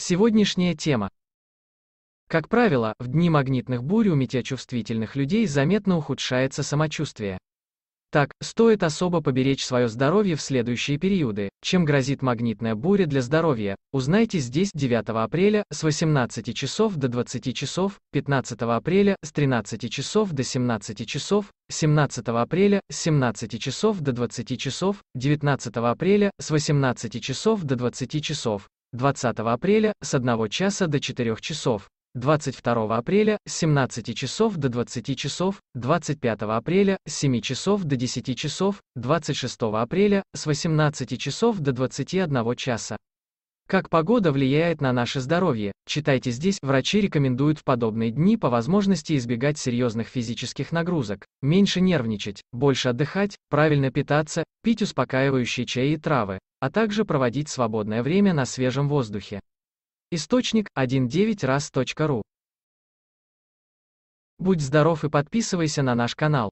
Сегодняшняя тема. Как правило, в дни магнитных бурь у метеочувствительных людей заметно ухудшается самочувствие. Так, стоит особо поберечь свое здоровье в следующие периоды, чем грозит магнитная буря для здоровья, узнайте здесь 9 апреля с 18 часов до 20 часов, 15 апреля с 13 часов до 17 часов, 17 апреля с 17 часов до 20 часов, 19 апреля с 18 часов до 20 часов, 20 апреля с 1 часа до 4 часов, 22 апреля с 17 часов до 20 часов, 25 апреля с 7 часов до 10 часов, 26 апреля с 18 часов до 21 часа. Как погода влияет на наше здоровье? Читайте здесь, врачи рекомендуют в подобные дни по возможности избегать серьезных физических нагрузок, меньше нервничать, больше отдыхать, правильно питаться, пить успокаивающие чаи и травы, а также проводить свободное время на свежем воздухе. Источник 19 razru Будь здоров и подписывайся на наш канал.